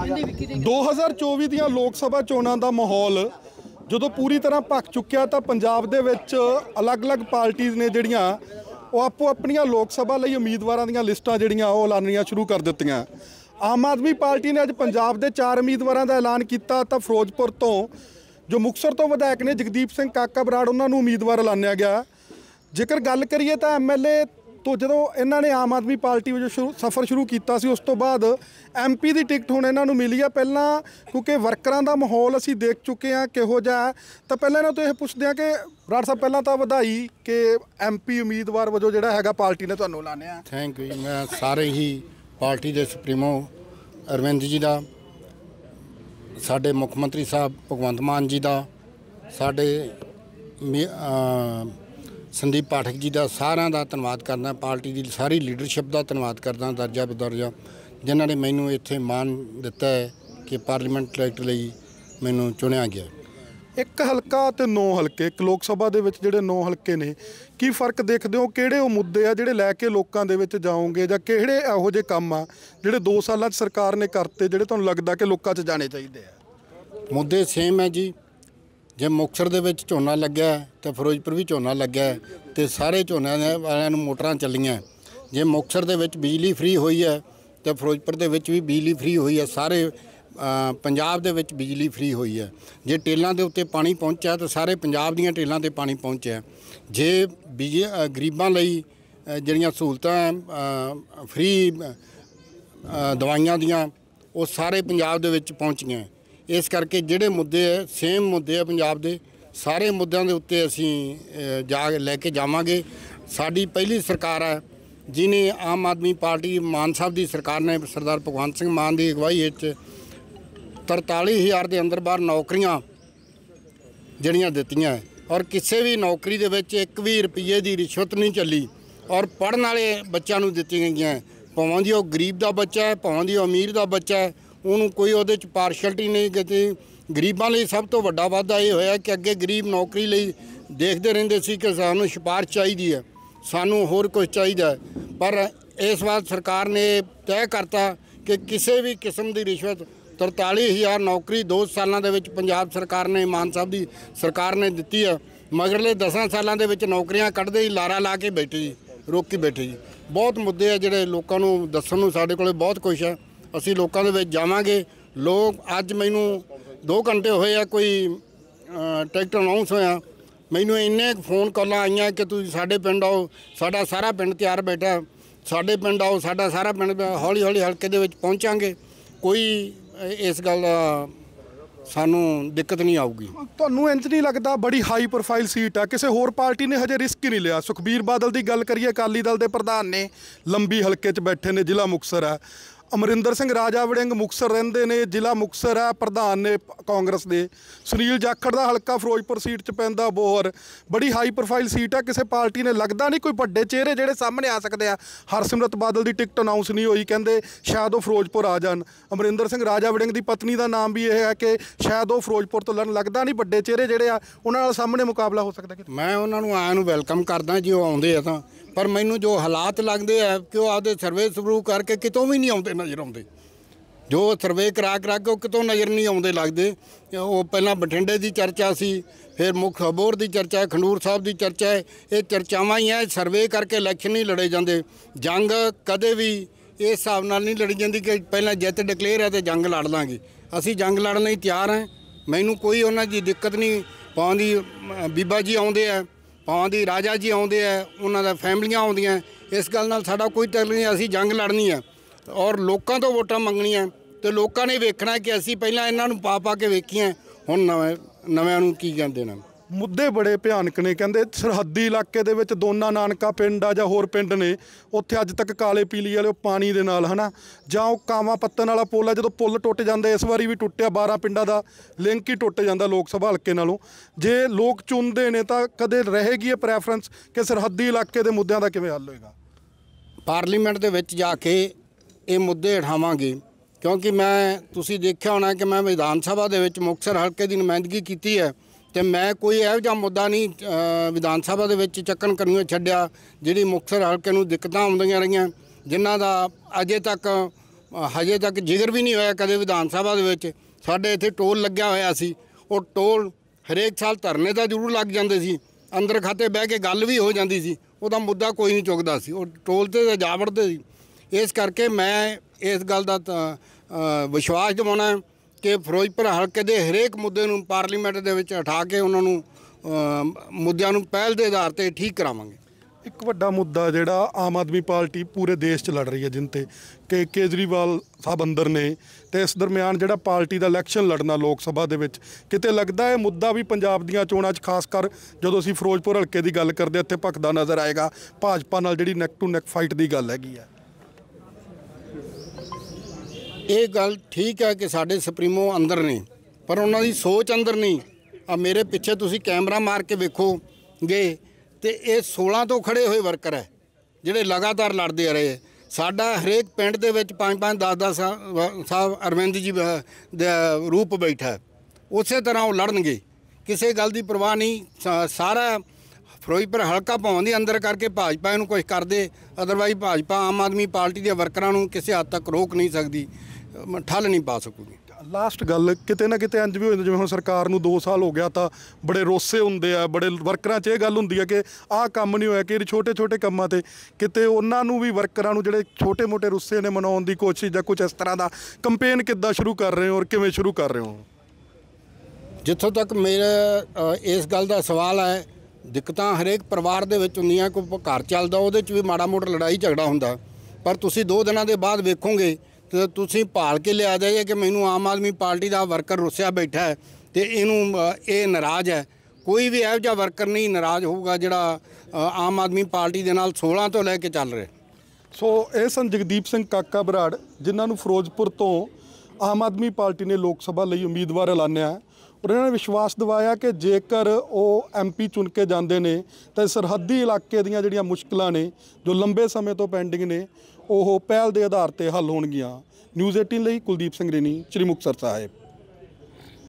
2024 ਦੀਆਂ ਲੋਕ ਸਭਾ ਚੋਣਾਂ ਦਾ ਮਾਹੌਲ ਜਦੋਂ ਪੂਰੀ ਤਰ੍ਹਾਂ ਪੱਕ ਚੁੱਕਿਆ ਤਾਂ ਪੰਜਾਬ ਦੇ ਵਿੱਚ ਅਲੱਗ-ਅਲੱਗ ਪਾਰਟੀਆਂ ਨੇ ਜਿਹੜੀਆਂ ਉਹ ਆਪੋ ਆਪਣੀਆਂ ਲੋਕ ਸਭਾ ਲਈ ਉਮੀਦਵਾਰਾਂ ਦੀਆਂ ਲਿਸਟਾਂ ਜਿਹੜੀਆਂ ਉਹ ਐਲਾਨਣੀਆਂ ਸ਼ੁਰੂ ਕਰ ਦਿੱਤੀਆਂ ਆਮ ਆਦਮੀ ਪਾਰਟੀ ਨੇ ਅੱਜ ਪੰਜਾਬ ਦੇ ਚਾਰ ਉਮੀਦਵਾਰਾਂ ਦਾ ਐਲਾਨ ਕੀਤਾ ਤਾਂ ਫਿਰੋਜ਼ਪੁਰ ਤੋਂ ਜੋ ਮੁਕਸਰ ਤੋਂ ਵਿਧਾਇਕ ਨੇ ਜਗਦੀਪ ਸਿੰਘ ਕਾਕਾ ਬਰਾੜ ਉਹਨਾਂ ਨੂੰ ਉਮੀਦਵਾਰ ਐਲਾਨਿਆ ਗਿਆ ਜੇਕਰ ਗੱਲ ਕਰੀਏ ਤਾਂ ਐਮਐਲਏ ਤੋਂ ਜਦੋਂ ਇਹਨਾਂ ਨੇ ਆਮ ਆਦਮੀ ਪਾਰਟੀ ਵਜੋਂ ਸਫ਼ਰ ਸ਼ੁਰੂ ਕੀਤਾ ਸੀ ਉਸ ਤੋਂ ਬਾਅਦ ਐਮਪੀ ਦੀ ਟਿਕਟ ਹੁਣ ਇਹਨਾਂ ਨੂੰ ਮਿਲੀ ਆ ਪਹਿਲਾਂ ਕਿਉਂਕਿ ਵਰਕਰਾਂ ਦਾ ਮਾਹੌਲ ਅਸੀਂ ਦੇਖ ਚੁੱਕੇ ਆ ਕਿਹੋ ਜਿਹਾ ਤਾਂ ਪਹਿਲਾਂ ਇਹਨਾਂ ਤੋਂ ਇਹ ਪੁੱਛਦੇ ਆ ਕਿ ਬਰਾੜ ਸਾਹਿਬ ਪਹਿਲਾਂ ਤਾਂ ਵਧਾਈ ਕਿ ਐਮਪੀ ਉਮੀਦਵਾਰ ਵਜੋਂ ਜਿਹੜਾ ਹੈਗਾ ਪਾਰਟੀ ਨੇ ਤੁਹਾਨੂੰ ਲਾਣਿਆ ਥੈਂਕ ਯੂ ਮੈਂ ਸਾਰੇ ਹੀ ਪਾਰਟੀ ਦੇ ਸੁਪਰੀਮੋ ਅਰਵਿੰਦ ਜੀ ਦਾ ਸਾਡੇ ਮੁੱਖ ਮੰਤਰੀ ਸਾਹਿਬ ਭਗਵੰਤ ਮਾਨ ਜੀ ਦਾ ਸਾਡੇ ਸੰਦੀਪ ਪਾਠਕ ਜੀ ਦਾ ਸਾਰਿਆਂ ਦਾ ਧੰਨਵਾਦ ਕਰਦਾ ਪਾਰਟੀ ਦੀ ਸਾਰੀ ਲੀਡਰਸ਼ਿਪ ਦਾ ਧੰਨਵਾਦ ਕਰਦਾ ਦਰਜਾ ਬਦਰਜਾ ਜਿਨ੍ਹਾਂ ਨੇ ਮੈਨੂੰ ਇੱਥੇ ਮਾਨ ਦਿੱਤਾ ਹੈ ਕਿ ਪਾਰਲੀਮੈਂਟ ਇਲੈਕਟ ਲਈ ਮੈਨੂੰ ਚੁਣਿਆ ਗਿਆ ਇੱਕ ਹਲਕਾ ਤੇ ਨੌ ਹਲਕੇ ਇੱਕ ਲੋਕ ਸਭਾ ਦੇ ਵਿੱਚ ਜਿਹੜੇ ਨੌ ਹਲਕੇ ਨੇ ਕੀ ਫਰਕ ਦੇਖਦੇ ਹੋ ਕਿਹੜੇ ਉਹ ਮੁੱਦੇ ਆ ਜਿਹੜੇ ਲੈ ਕੇ ਲੋਕਾਂ ਦੇ ਵਿੱਚ ਜਾਓਗੇ ਜਾਂ ਕਿਹੜੇ ਇਹੋ ਜਿਹੇ ਕੰਮ ਆ ਜਿਹੜੇ 2 ਸਾਲਾਂ 'ਚ ਸਰਕਾਰ ਨੇ ਕਰਤੇ ਜਿਹੜੇ ਤੁਹਾਨੂੰ ਲੱਗਦਾ ਕਿ ਲੋਕਾਂ 'ਚ ਜਾਣੇ ਚਾਹੀਦੇ ਆ ਮੁੱਦੇ ਸੇਮ ਹੈ ਜੀ ਜੇ ਮੁਕਸਰ ਦੇ ਵਿੱਚ ਝੋਨਾ ਲੱਗਿਆ ਤੇ ਫਿਰੋਜ਼ਪੁਰ ਵੀ ਝੋਨਾ ਲੱਗਿਆ ਤੇ ਸਾਰੇ ਝੋਨਿਆਂ ਦੇ ਵਾਲਿਆਂ ਨੂੰ ਮੋਟਰਾਂ ਚੱਲੀਆਂ ਜੇ ਮੁਕਸਰ ਦੇ ਵਿੱਚ ਬਿਜਲੀ ਫ੍ਰੀ ਹੋਈ ਹੈ ਤੇ ਫਿਰੋਜ਼ਪੁਰ ਦੇ ਵਿੱਚ ਵੀ ਬਿਜਲੀ ਫ੍ਰੀ ਹੋਈ ਹੈ ਸਾਰੇ ਪੰਜਾਬ ਦੇ ਵਿੱਚ ਬਿਜਲੀ ਫ੍ਰੀ ਹੋਈ ਹੈ ਜੇ ਟੇਲਾਂ ਦੇ ਉੱਤੇ ਪਾਣੀ ਪਹੁੰਚਿਆ ਤਾਂ ਸਾਰੇ ਪੰਜਾਬ ਦੀਆਂ ਟੇਲਾਂ ਤੇ ਪਾਣੀ ਪਹੁੰਚਿਆ ਜੇ ਗਰੀਬਾਂ ਲਈ ਜਿਹੜੀਆਂ ਸਹੂਲਤਾਂ ਫ੍ਰੀ ਦਵਾਈਆਂ ਦੀਆਂ ਉਹ ਸਾਰੇ ਪੰਜਾਬ ਦੇ ਵਿੱਚ ਪਹੁੰਚੀਆਂ ਇਸ ਕਰਕੇ ਜਿਹੜੇ ਮੁੱਦੇ ਹੈ ਸੇਮ ਮੁੱਦੇ ਹੈ ਪੰਜਾਬ ਦੇ ਸਾਰੇ ਮੁੱਦਿਆਂ ਦੇ ਉੱਤੇ ਅਸੀਂ ਜਾ ਕੇ ਲੈ ਕੇ ਜਾਵਾਂਗੇ ਸਾਡੀ ਪਹਿਲੀ ਸਰਕਾਰ ਹੈ ਜਿਨੇ ਆਮ ਆਦਮੀ ਪਾਰਟੀ ਮਾਨ ਸਾਹਿਬ ਦੀ ਸਰਕਾਰ ਨੇ ਸਰਦਾਰ ਭਗਵੰਤ ਸਿੰਘ ਮਾਨ ਦੀ ਅਗਵਾਈ ਵਿੱਚ 43000 ਦੇ ਅੰਦਰ ਬਾਹਰ ਨੌਕਰੀਆਂ ਜਿਹੜੀਆਂ ਦਿੱਤੀਆਂ ਔਰ ਕਿਸੇ ਵੀ ਨੌਕਰੀ ਦੇ ਵਿੱਚ ਇੱਕ ਵੀ ਰੁਪਏ ਦੀ ਰਿਸ਼ਵਤ ਨਹੀਂ ਚੱਲੀ ਔਰ ਪੜਨ ਵਾਲੇ ਬੱਚਿਆਂ ਨੂੰ ਦਿੱਤੀਆਂ ਗਈਆਂ ਭਾਵੇਂ ਦੀ ਉਹ ਗਰੀਬ ਦਾ ਬੱਚਾ ਹੈ ਭਾਵੇਂ ਦੀ ਉਹ ਅਮੀਰ ਦਾ ਬੱਚਾ ਹੈ ਉਹਨੂੰ ਕੋਈ ਉਹਦੇ ਚ ਪਾਰਸ਼ਲਟੀ ਨਹੀਂ ਕਿਤੇ ਗਰੀਬਾਂ ਲਈ ਸਭ ਤੋਂ ਵੱਡਾ ਵਾਅਦਾ ਇਹ ਹੋਇਆ ਕਿ ਅੱਗੇ ਗਰੀਬ ਨੌਕਰੀ ਲਈ ਦੇਖਦੇ ਰਹਿੰਦੇ ਸੀ ਕਿ ਸਾਨੂੰ ਸਿਫਾਰਿਸ਼ ਚਾਹੀਦੀ ਹੈ ਸਾਨੂੰ ਹੋਰ ਕੁਝ ਚਾਹੀਦਾ ਪਰ ਇਸ ਵਾਰ ਸਰਕਾਰ ਨੇ ਤੈਅ ਕਰਤਾ ਕਿ ਕਿਸੇ ਵੀ ਕਿਸਮ ਦੀ ਰਿਸ਼ਵਤ 43000 ਨੌਕਰੀ 2 ਸਾਲਾਂ ਦੇ ਵਿੱਚ ਪੰਜਾਬ ਸਰਕਾਰ ਨੇ ਮਾਨ ਸਾਹਿਬ ਦੀ ਸਰਕਾਰ ਨੇ ਦਿੱਤੀ ਹੈ ਮਗਰਲੇ 10 ਸਾਲਾਂ ਦੇ ਵਿੱਚ ਨੌਕਰੀਆਂ ਕੱਢਦੇ ਹੀ ਲਾਰਾ ਲਾ ਕੇ ਬੈਠੇ ਜੀ ਰੋਕੀ ਬੈਠੇ ਜੀ ਬਹੁਤ ਮੁੱਦੇ ਆ ਜਿਹੜੇ ਲੋਕਾਂ ਨੂੰ ਦੱਸਣ ਨੂੰ ਸਾਡੇ ਕੋਲੇ ਬਹੁਤ ਕੁਝ ਹੈ ਅਸੀਂ ਲੋਕਾਂ ਦੇ ਵਿੱਚ ਜਾਵਾਂਗੇ ਲੋਕ ਅੱਜ ਮੈਨੂੰ 2 ਘੰਟੇ ਹੋਏ ਆ ਕੋਈ ਟਰੈਕਟਰ ਅਨਾਉਂਸ ਹੋਇਆ ਮੈਨੂੰ ਇੰਨੇ ਫੋਨ ਕਾਲਾਂ ਆਈਆਂ ਕਿ ਤੁਸੀਂ ਸਾਡੇ ਪਿੰਡ ਆਓ ਸਾਡਾ ਸਾਰਾ ਪਿੰਡ ਤਿਆਰ ਬੈਠਾ ਸਾਡੇ ਪਿੰਡ ਆਓ ਸਾਡਾ ਸਾਰਾ ਪਿੰਡ ਹੌਲੀ ਹੌਲੀ ਹਲਕੇ ਦੇ ਵਿੱਚ ਪਹੁੰਚਾਂਗੇ ਕੋਈ ਇਸ ਗੱਲ ਦਾ ਸਾਨੂੰ ਦਿੱਕਤ ਨਹੀਂ ਆਊਗੀ ਤੁਹਾਨੂੰ ਇੰਜ ਨਹੀਂ ਲੱਗਦਾ ਬੜੀ ਹਾਈ ਪ੍ਰੋਫਾਈਲ ਸੀਟ ਆ ਕਿਸੇ ਹੋਰ ਪਾਰਟੀ ਨੇ ਹਜੇ ਰਿਸਕ ਹੀ ਨਹੀਂ ਲਿਆ ਸੁਖਬੀਰ ਬਾਦਲ ਦੀ ਗੱਲ ਕਰੀਏ ਅਕਾਲੀ ਦਲ ਦੇ ਪ੍ਰਧਾਨ ਨੇ ਲੰਬੀ ਹਲਕੇ 'ਚ ਬੈਠੇ ਨੇ ਜ਼ਿਲ੍ਹਾ ਮੁਕਸਰ ਆ ਅਮਰਿੰਦਰ ਸਿੰਘ ਰਾਜਾ ਵੜਿੰਗ ਮੁਕਸਰ ਰਹਿੰਦੇ ਨੇ ਜ਼ਿਲ੍ਹਾ ਮੁਕਸਰ ਹੈ ਪ੍ਰਧਾਨ ਨੇ ਕਾਂਗਰਸ ਦੇ ਸੁਨੀਲ ਜਾਖੜ ਦਾ ਹਲਕਾ ਫਿਰੋਜ਼ਪੁਰ ਸੀਟ 'ਚ ਪੈਂਦਾ ਬੋਹਰ ਬੜੀ ਹਾਈ ਪ੍ਰੋਫਾਈਲ ਸੀਟ ਹੈ ਕਿਸੇ ਪਾਰਟੀ ਨੇ ਲੱਗਦਾ ਨਹੀਂ ਕੋਈ ਵੱਡੇ ਚਿਹਰੇ ਜਿਹੜੇ ਸਾਹਮਣੇ ਆ ਸਕਦੇ ਆ ਹਰਸਿਮਰਤ ਬਾਦਲ ਦੀ ਟਿਕਟ ਅਨਾਉਂਸ ਨਹੀਂ ਹੋਈ ਕਹਿੰਦੇ ਸ਼ਾਇਦ ਉਹ ਫਿਰੋਜ਼ਪੁਰ ਆ ਜਾਣ ਅਮਰਿੰਦਰ ਸਿੰਘ ਰਾਜਾ ਵੜਿੰਗ ਦੀ ਪਤਨੀ ਦਾ ਨਾਮ ਵੀ ਇਹ ਹੈ ਕਿ ਸ਼ਾਇਦ ਉਹ ਫਿਰੋਜ਼ਪੁਰ ਤੋਂ ਲੜਨ ਲੱਗਦਾ ਨਹੀਂ ਵੱਡੇ ਚਿਹਰੇ ਜਿਹੜੇ ਆ ਉਹਨਾਂ ਨਾਲ ਸਾਹਮਣੇ ਮੁਕਾਬਲਾ ਹੋ ਸਕਦਾ ਕਿ ਮੈਂ ਉਹਨਾਂ ਨੂੰ ਆਇਆਂ ਨੂੰ ਵੈਲਕਮ ਕਰਦਾ ਜੀ ਉਹ ਆਉਂਦੇ ਆ ਤਾਂ ਪਰ ਮੈਨੂੰ ਜੋ ਹਾਲਾਤ ਲੱਗਦੇ ਆ ਕਿ ਉਹ ਆਪਦੇ ਸਰਵੇ ਸਰੂ ਕਰਕੇ ਕਿਤੋਂ ਵੀ ਨਹੀਂ ਆਉਂਦੇ ਨਜ਼ਰ ਆਉਂਦੇ ਜੋ ਸਰਵੇ ਕਰਾ ਕਰਾ ਕੇ ਉਹ ਕਿਤੋਂ ਨਜ਼ਰ ਨਹੀਂ ਆਉਂਦੇ ਲੱਗਦੇ ਉਹ ਪਹਿਲਾਂ ਬਠਿੰਡੇ ਦੀ ਚਰਚਾ ਸੀ ਫਿਰ ਮੁੱਖ ਅਬੋਰ ਦੀ ਚਰਚਾ ਹੈ ਖੰਡੂਰ ਸਾਹਿਬ ਦੀ ਚਰਚਾ ਹੈ ਇਹ ਚਰਚਾਵਾਂ ਹੀ ਆ ਸਰਵੇ ਕਰਕੇ ਇਲੈਕਸ਼ਨ ਨਹੀਂ ਲੜੇ ਜਾਂਦੇ ਜੰਗ ਕਦੇ ਵੀ ਇਸ ਹਿਸਾਬ ਨਾਲ ਨਹੀਂ ਲੜੀ ਜਾਂਦੀ ਕਿ ਪਹਿਲਾਂ ਜਿੱਤ ਡਿਕਲੇਅਰ ਹੈ ਤੇ ਜੰਗ ਲੜ ਲਾਂਗੇ ਅਸੀਂ ਜੰਗ ਲੜਨ ਲਈ ਤਿਆਰ ਹਾਂ ਮੈਨੂੰ ਕੋਈ ਉਹਨਾਂ ਦੀ ਦਿੱਕਤ ਨਹੀਂ ਪਾਉਂਦੀ ਬੀਬਾ ਜੀ ਆਉਂਦੇ ਆ ਭਾਵਾਂ ਦੀ ਰਾਜਾ ਜੀ ਆਉਂਦੇ ਆ ਉਹਨਾਂ ਦਾ ਫੈਮਲੀਆਂ ਆਉਂਦੀਆਂ ਇਸ ਗੱਲ ਨਾਲ ਸਾਡਾ ਕੋਈ ਤਰ ਨਹੀਂ ਅਸੀਂ ਜੰਗ ਲੜਨੀ ਆ ਔਰ ਲੋਕਾਂ ਤੋਂ ਵੋਟਾਂ ਮੰਗਣੀਆਂ ਤੇ ਲੋਕਾਂ ਨੇ ਵੇਖਣਾ ਕਿ ਅਸੀਂ ਪਹਿਲਾਂ ਇਹਨਾਂ ਨੂੰ ਪਾ ਪਾ ਕੇ ਵੇਖੀਆਂ ਹੁਣ ਨਵੇਂ ਨਵਿਆਂ ਨੂੰ ਕੀ ਕਹਿੰਦੇ ਨੇ ਮੁੱਦੇ ਬੜੇ ਭਿਆਨਕ ਨੇ ਕਹਿੰਦੇ ਸਰਹੱਦੀ ਇਲਾਕੇ ਦੇ ਵਿੱਚ ਦੋਨਾ ਨਾਨਕਾ ਪਿੰਡ ਆ ਜਾਂ ਹੋਰ ਪਿੰਡ ਨੇ ਉੱਥੇ ਅੱਜ ਤੱਕ ਕਾਲੇ ਪੀਲੀ ਵਾਲੇ ਪਾਣੀ ਦੇ ਨਾਲ ਹਨਾ ਜਾਂ ਉਹ ਕਾਵਾ ਪੱਤਨ ਵਾਲਾ ਪੁੱਲ ਆ ਜਦੋਂ ਪੁੱਲ ਟੁੱਟ ਜਾਂਦਾ ਇਸ ਵਾਰੀ ਵੀ ਟੁੱਟਿਆ 12 ਪਿੰਡਾਂ ਦਾ ਲਿੰਕ ਹੀ ਟੁੱਟ ਜਾਂਦਾ ਲੋਕ ਸਭਾ ਹਲਕੇ ਨਾਲੋਂ ਜੇ ਲੋਕ ਚੁੰਦੇ ਨੇ ਤਾਂ ਕਦੇ ਰਹੇਗੀ ਇਹ ਪ੍ਰੈਫਰੈਂਸ ਕਿ ਸਰਹੱਦੀ ਇਲਾਕੇ ਦੇ ਮੁੱਦਿਆਂ ਦਾ ਕਿਵੇਂ ਹੱਲ ਹੋਏਗਾ ਪਾਰਲੀਮੈਂਟ ਦੇ ਵਿੱਚ ਜਾ ਕੇ ਇਹ ਮੁੱਦੇ ਢਾਵਾਂਗੇ ਕਿਉਂਕਿ ਮੈਂ ਤੁਸੀਂ ਦੇਖਿਆ ਹੋਣਾ ਕਿ ਮੈਂ ਵਿਧਾਨ ਸਭਾ ਦੇ ਵਿੱਚ ਮੁਕਸਰ ਹਲਕੇ ਦੀ ਨੁਮਾਇੰਦਗੀ ਕੀਤੀ ਹੈ ਤੇ ਮੈਂ ਕੋਈ ਇਹੋ ਜਿਹਾ ਮੁੱਦਾ ਨਹੀਂ ਵਿਧਾਨ ਸਭਾ ਦੇ ਵਿੱਚ ਚੱਕਣ ਕਰਨੀ ਛੱਡਿਆ ਜਿਹੜੀ ਮੁਕਸਰ ਹਲਕੇ ਨੂੰ ਦਿੱਕਤਾਂ ਆਉਂਦੀਆਂ ਰਹੀਆਂ ਜਿਨ੍ਹਾਂ ਦਾ ਅਜੇ ਤੱਕ ਹਜੇ ਤੱਕ ਜ਼ਿਕਰ ਵੀ ਨਹੀਂ ਹੋਇਆ ਕਦੇ ਵਿਧਾਨ ਸਭਾ ਦੇ ਵਿੱਚ ਸਾਡੇ ਇੱਥੇ ਟੋਲ ਲੱਗਿਆ ਹੋਇਆ ਸੀ ਉਹ ਟੋਲ ਹਰੇਕ ਸਾਲ ਧਰਨੇ ਦਾ ਜ਼ਰੂਰ ਲੱਗ ਜਾਂਦੇ ਸੀ ਅੰਦਰ ਖਾਤੇ ਬਹਿ ਕੇ ਗੱਲ ਵੀ ਹੋ ਜਾਂਦੀ ਸੀ ਉਹਦਾ ਮੁੱਦਾ ਕੋਈ ਨਹੀਂ ਚੁੱਕਦਾ ਸੀ ਉਹ ਟੋਲ ਤੇ ਜਾਵੜਦੇ ਸੀ ਇਸ ਕਰਕੇ ਮੈਂ ਇਸ ਗੱਲ ਦਾ ਵਿਸ਼ਵਾਸ ਦਿਵਾਉਣਾ ਕਿ ਫਿਰੋਜ਼ਪੁਰ ਹਲਕੇ ਦੇ ਹਰੇਕ ਮੁੱਦੇ ਨੂੰ ਪਾਰਲੀਮੈਂਟ ਦੇ ਵਿੱਚ ਉਠਾ ਕੇ ਉਹਨਾਂ ਨੂੰ ਮੁੱਦਿਆਂ ਨੂੰ ਪਹਿਲ ਦੇ ਆਧਾਰ ਤੇ ਠੀਕ ਕਰਾਵਾਂਗੇ ਇੱਕ ਵੱਡਾ ਮੁੱਦਾ ਜਿਹੜਾ ਆਮ ਆਦਮੀ ਪਾਰਟੀ ਪੂਰੇ ਦੇਸ਼ 'ਚ ਲੜ ਰਹੀ ਹੈ ਜਿੰਨ ਤੇ ਕਿ ਕੇਜਰੀਵਾਲ ਸਾਹਿਬ ਅੰਦਰ ਨੇ ਤੇ ਇਸ ਦਰਮਿਆਨ ਜਿਹੜਾ ਪਾਰਟੀ ਦਾ ਇਲੈਕਸ਼ਨ ਲੜਨਾ ਲੋਕ ਸਭਾ ਦੇ ਵਿੱਚ ਕਿਤੇ ਲੱਗਦਾ ਹੈ ਮੁੱਦਾ ਵੀ ਪੰਜਾਬ ਦੀਆਂ ਚੋਣਾਂ 'ਚ ਖਾਸ ਕਰ ਜਦੋਂ ਅਸੀਂ ਫਿਰੋਜ਼ਪੁਰ ਹਲਕੇ ਦੀ ਗੱਲ ਕਰਦੇ ਇੱਥੇ ਭਖਦਾ ਨਜ਼ਰ ਆਏਗਾ ਭਾਜਪਾ ਨਾਲ ਜਿਹੜੀ ਨੈਕ ਟੂ ਨੈਕ ਫਾਈਟ ਦੀ ਗੱਲ ਹੈਗੀ ਆ ਇਹ ਗੱਲ ਠੀਕ ਹੈ ਕਿ ਸਾਡੇ ਸੁਪਰੀਮੋ ਅੰਦਰ ਨੇ ਪਰ ਉਹਨਾਂ ਦੀ ਸੋਚ ਅੰਦਰ ਨਹੀਂ ਆ ਮੇਰੇ ਪਿੱਛੇ ਤੁਸੀਂ ਕੈਮਰਾ ਮਾਰ ਕੇ ਵੇਖੋਗੇ ਤੇ ਇਹ 16 ਤੋਂ ਖੜੇ ਹੋਏ ਵਰਕਰ ਹੈ ਜਿਹੜੇ ਲਗਾਤਾਰ ਲੜਦੇ ਆ ਰਹੇ ਸਾਡਾ ਹਰੇਕ ਪਿੰਡ ਦੇ ਵਿੱਚ 5-5 10-10 ਸਾਹਿਬ ਅਰਵਿੰਦ ਜੀ ਦੇ ਰੂਪ ਬੈਠਾ ਉਸੇ ਤਰ੍ਹਾਂ ਉਹ ਲੜਨਗੇ ਕਿਸੇ ਗੱਲ ਦੀ ਪਰਵਾਹ ਨਹੀਂ ਸਾਰਾ ਪਰ ਹਲਕਾ ਪਾਉਣ ਦੀ ਅੰਦਰ ਕਰਕੇ ਭਾਜਪਾ ਇਹਨੂੰ ਕੁਝ ਕਰਦੇ ਅਦਰਵਾਈਜ਼ ਭਾਜਪਾ ਆਮ ਆਦਮੀ ਪਾਰਟੀ ਦੇ ਵਰਕਰਾਂ ਨੂੰ ਕਿਸੇ ਹੱਦ ਤੱਕ ਰੋਕ ਨਹੀਂ ਸਕਦੀ ਠੱਲ ਨਹੀਂ ਪਾ ਸਕੂਗੀ ਲਾਸਟ ਗੱਲ ਕਿਤੇ ਨਾ ਕਿਤੇ ਅੰਜ ਵੀ ਹੋ ਜਾਂਦਾ ਜਿਵੇਂ ਹੁਣ ਸਰਕਾਰ ਨੂੰ 2 ਸਾਲ ਹੋ ਗਿਆ ਤਾਂ ਬੜੇ ਰੋਸੇ ਹੁੰਦੇ ਆ ਬੜੇ ਵਰਕਰਾਂ 'ਚ ਇਹ ਗੱਲ ਹੁੰਦੀ ਆ ਕਿ ਆਹ ਕੰਮ ਨਹੀਂ ਹੋਇਆ ਕਿ ਛੋਟੇ ਛੋਟੇ ਕੰਮਾਂ ਤੇ ਕਿਤੇ ਉਹਨਾਂ ਨੂੰ ਵੀ ਵਰਕਰਾਂ ਨੂੰ ਜਿਹੜੇ ਛੋਟੇ ਮੋਟੇ ਰੁੱਸੇ ਨੇ ਮਨਾਉਣ ਦੀ ਕੋਸ਼ਿਸ਼ ਜਾਂ ਕੁਝ ਇਸ ਤਰ੍ਹਾਂ ਦਾ ਕੰਪੇਨ ਕਿੱਦਾਂ ਸ਼ੁਰੂ ਕਰ ਰਹੇ ਹੋ ਔਰ ਕਿਵੇਂ ਸ਼ੁਰੂ ਕਰ ਰਹੇ ਹੋ ਜਿੱਥੋਂ ਤੱਕ ਮੇਰਾ ਇਸ ਗੱਲ ਦਾ ਸਵਾਲ ਹੈ ਦਿੱਕਤਾਂ ਹਰੇਕ ਪਰਿਵਾਰ ਦੇ ਵਿੱਚ ਹੁੰਦੀਆਂ ਕੋਈ ਘਰ ਚੱਲਦਾ ਉਹਦੇ 'ਚ ਵੀ ਮਾੜਾ ਮੋਟਾ ਲੜਾਈ ਝਗੜਾ ਹੁੰਦਾ ਪਰ ਤੁਸੀਂ ਦੋ ਦਿਨਾਂ ਦੇ ਬਾਅਦ ਵੇਖੋਗੇ ਤੇ ਤੁਸੀਂ ਭਾਲ ਕੇ ਲਿਆ ਜਾਈਏ ਕਿ ਮੈਨੂੰ ਆਮ ਆਦਮੀ ਪਾਰਟੀ ਦਾ ਵਰਕਰ ਰੁੱਸਿਆ ਬੈਠਾ ਹੈ ਤੇ ਇਹਨੂੰ ਇਹ ਨਾਰਾਜ਼ ਹੈ ਕੋਈ ਵੀ ਇਹੋ ਜਿਹਾ ਵਰਕਰ ਨਹੀਂ ਨਾਰਾਜ਼ ਹੋਊਗਾ ਜਿਹੜਾ ਆਮ ਆਦਮੀ ਪਾਰਟੀ ਦੇ ਨਾਲ 16 ਤੋਂ ਲੈ ਕੇ ਚੱਲ ਰਿਹਾ ਸੋ ਇਹ ਸੰ ਜਗਦੀਪ ਸਿੰਘ ਕਾਕਾ ਬਰਾੜ ਜਿਨ੍ਹਾਂ ਨੂੰ ਫਿਰੋਜ਼ਪੁਰ ਤੋਂ ਆਮ ਆਦਮੀ ਪਾਰਟੀ ਨੇ ਲੋਕ ਸਭਾ ਲਈ ਉਮੀਦਵਾਰ ਐਲਾਨਿਆ ਹੈ ਪਰ ਇਹਨਾਂ ਨੇ ਵਿਸ਼ਵਾਸ ਦਿਵਾਇਆ ਕਿ ਜੇਕਰ ਉਹ ਐਮਪੀ ਚੁਣ ਕੇ ਜਾਂਦੇ ਨੇ ਤਾਂ ਸਰਹੱਦੀ ਇਲਾਕੇ ਦੀਆਂ ਜਿਹੜੀਆਂ ਮੁਸ਼ਕਲਾਂ ਨੇ ਜੋ ਲੰਬੇ ਸਮੇਂ ਤੋਂ ਪੈਂਡਿੰਗ ਨੇ ਉਹ ਪਹਿਲ ਦੇ ਆਧਾਰ ਤੇ ਹੱਲ ਹੋਣਗੀਆਂ ਨਿਊਜ਼ 18 ਲਈ ਕੁਲਦੀਪ ਸਿੰਘ ਰੇਨੀ ਸ੍ਰੀ ਮੁਕਤਸਰ ਸਾਹਿਬ